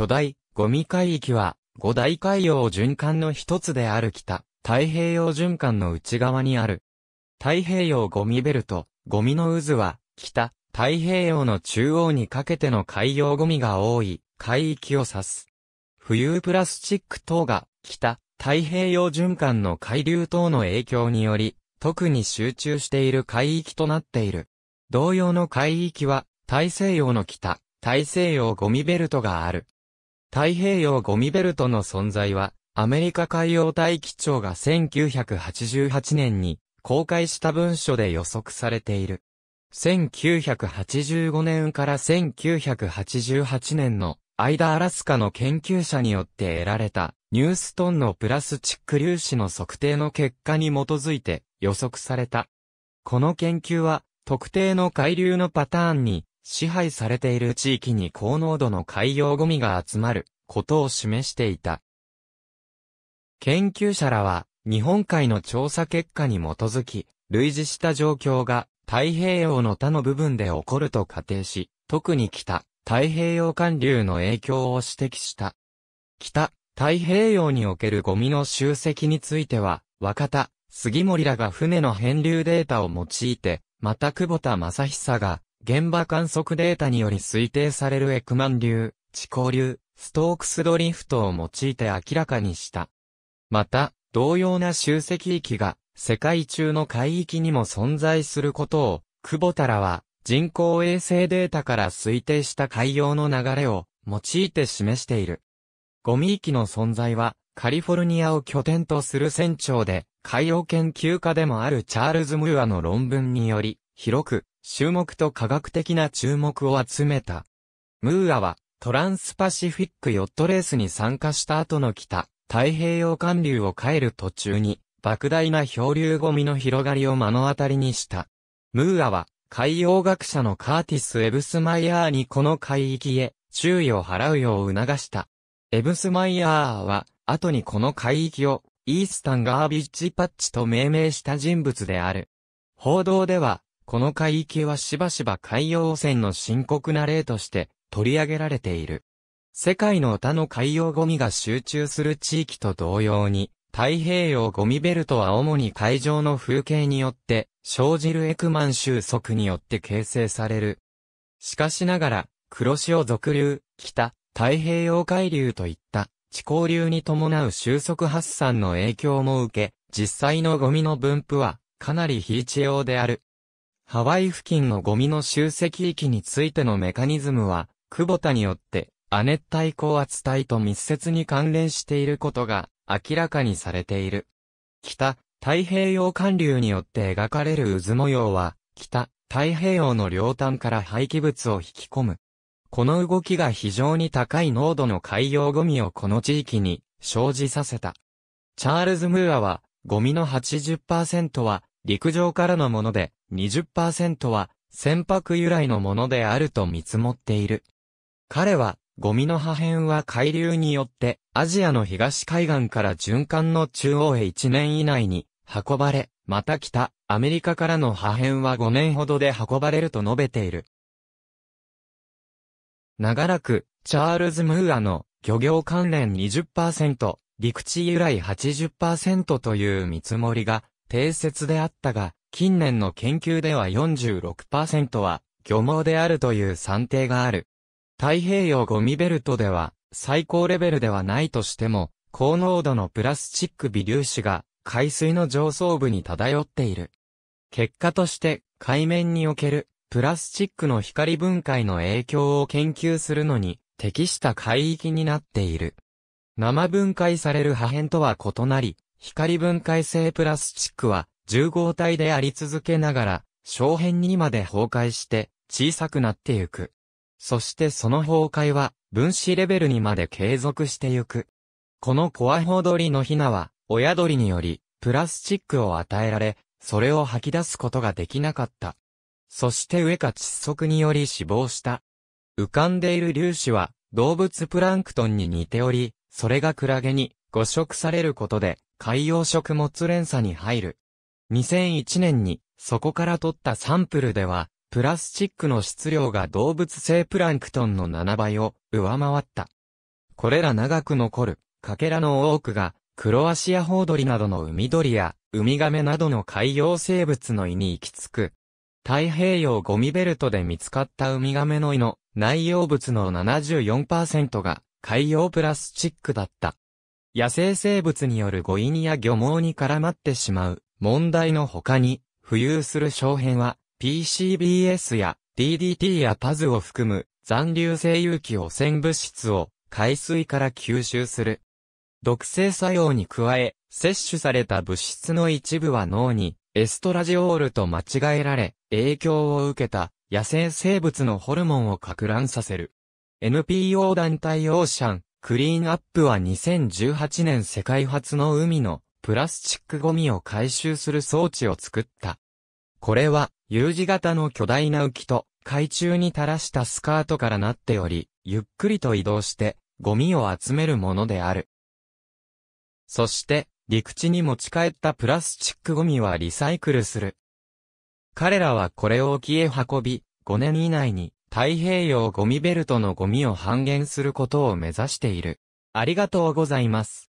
巨大、ゴミ海域は、五大海洋循環の一つである北、太平洋循環の内側にある。太平洋ゴミベルト、ゴミの渦は、北、太平洋の中央にかけての海洋ゴミが多い海域を指す。浮遊プラスチック等が北太平洋循環の海流等の影響により特に集中している海域となっている。同様の海域は大西洋の北、大西洋ゴミベルトがある。太平洋ゴミベルトの存在は、アメリカ海洋大気庁が1988年に公開した文書で予測されている。1985年から1988年の間アラスカの研究者によって得られたニューストンのプラスチック粒子の測定の結果に基づいて予測された。この研究は特定の海流のパターンに支配されている地域に高濃度の海洋ゴミが集まることを示していた。研究者らは日本海の調査結果に基づき、類似した状況が太平洋の他の部分で起こると仮定し、特に北太平洋管流の影響を指摘した。北太平洋におけるゴミの集積については、若田、杉森らが船の編流データを用いて、また久保田正久が現場観測データにより推定されるエクマン流、地高流、ストークスドリフトを用いて明らかにした。また、同様な集積域が世界中の海域にも存在することを、久保タラは人工衛星データから推定した海洋の流れを用いて示している。ゴミ域の存在はカリフォルニアを拠点とする船長で海洋研究家でもあるチャールズ・ムーアの論文により広く、注目と科学的な注目を集めた。ムーアは、トランスパシフィックヨットレースに参加した後の北、太平洋寒流を帰る途中に、莫大な漂流ゴミの広がりを目の当たりにした。ムーアは、海洋学者のカーティス・エブスマイヤーにこの海域へ注意を払うよう促した。エブスマイヤーは、後にこの海域をイースタン・ガービッジ・パッチと命名した人物である。報道では、この海域はしばしば海洋汚染の深刻な例として取り上げられている。世界の他の海洋ゴミが集中する地域と同様に、太平洋ゴミベルトは主に海上の風景によって生じるエクマン収束によって形成される。しかしながら、黒潮続、流、北、太平洋海流といった地高流に伴う収束発散の影響も受け、実際のゴミの分布はかなり非一様である。ハワイ付近のゴミの集積域についてのメカニズムは、久保田によって、亜熱帯高圧帯と密接に関連していることが明らかにされている。北、太平洋寒流によって描かれる渦模様は、北、太平洋の両端から廃棄物を引き込む。この動きが非常に高い濃度の海洋ゴミをこの地域に生じさせた。チャールズ・ムーアは、ゴミの80%は陸上からのもので、20%は船舶由来のものであると見積もっている。彼は、ゴミの破片は海流によってアジアの東海岸から循環の中央へ1年以内に運ばれ、また北、アメリカからの破片は5年ほどで運ばれると述べている。長らく、チャールズ・ムーアの漁業関連20%、陸地由来80%という見積もりが定説であったが、近年の研究では46%は漁網であるという算定がある。太平洋ゴミベルトでは最高レベルではないとしても、高濃度のプラスチック微粒子が海水の上層部に漂っている。結果として海面におけるプラスチックの光分解の影響を研究するのに適した海域になっている。生分解される破片とは異なり、光分解性プラスチックは重合体であり続けながら、小辺にまで崩壊して小さくなってゆく。そしてその崩壊は分子レベルにまで継続してゆく。このコアホドリのヒナは親鳥によりプラスチックを与えられ、それを吐き出すことができなかった。そして上か窒息により死亡した。浮かんでいる粒子は動物プランクトンに似ており、それがクラゲに誤食されることで海洋食物連鎖に入る。2001年に、そこから取ったサンプルでは、プラスチックの質量が動物性プランクトンの7倍を上回った。これら長く残る、欠片の多くが、クロアシアホウドリなどの海鳥や、ウミガメなどの海洋生物の胃に行き着く。太平洋ゴミベルトで見つかったウミガメの胃の内容物の74%が海洋プラスチックだった。野生生物による誤飲や漁網に絡まってしまう問題の他に、浮遊する小片は、PCBS や DDT やパズを含む残留性有機汚染物質を海水から吸収する。毒性作用に加え、摂取された物質の一部は脳にエストラジオールと間違えられ、影響を受けた野生生物のホルモンを拡乱させる。NPO 団体オーシャン、クリーンアップは2018年世界初の海のプラスチックゴミを回収する装置を作った。これは U 字型の巨大な浮きと海中に垂らしたスカートからなっており、ゆっくりと移動してゴミを集めるものである。そして陸地に持ち帰ったプラスチックゴミはリサイクルする。彼らはこれを沖へ運び、5年以内に太平洋ゴミベルトのゴミを半減することを目指している。ありがとうございます。